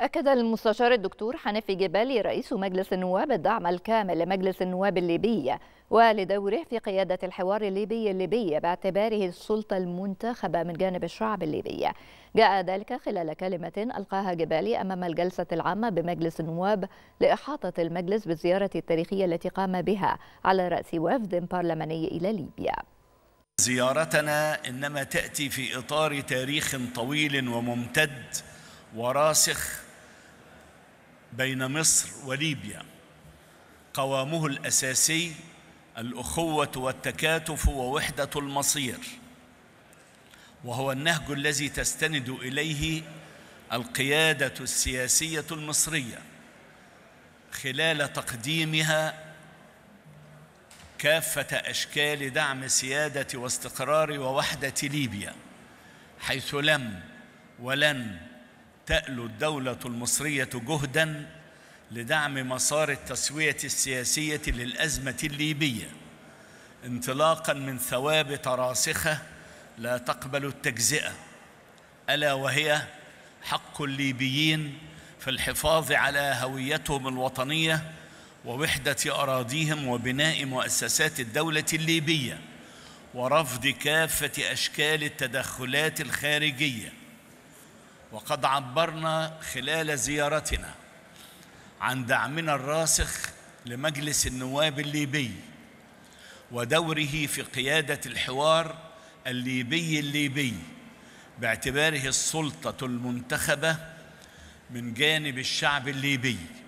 أكد المستشار الدكتور حنفي جبالي رئيس مجلس النواب الدعم الكامل لمجلس النواب الليبي ولدوره في قيادة الحوار الليبي الليبي باعتباره السلطة المنتخبة من جانب الشعب الليبي جاء ذلك خلال كلمة ألقاها جبالي أمام الجلسة العامة بمجلس النواب لإحاطة المجلس بالزيارة التاريخية التي قام بها على رأس وفد برلماني إلى ليبيا زيارتنا إنما تأتي في إطار تاريخ طويل وممتد وراسخ بين مصر وليبيا قوامه الأساسي الأخوة والتكاتف ووحدة المصير وهو النهج الذي تستند إليه القيادة السياسية المصرية خلال تقديمها كافة أشكال دعم سيادة واستقرار ووحدة ليبيا حيث لم ولن تألو الدولة المصرية جهدا لدعم مسار التسوية السياسية للأزمة الليبية انطلاقا من ثوابت راسخة لا تقبل التجزئة ألا وهي حق الليبيين في الحفاظ على هويتهم الوطنية ووحدة أراضيهم وبناء مؤسسات الدولة الليبية ورفض كافة أشكال التدخلات الخارجية وقد عبرنا خلال زيارتنا عن دعمنا الراسخ لمجلس النواب الليبي ودوره في قيادة الحوار الليبي الليبي باعتباره السلطة المنتخبة من جانب الشعب الليبي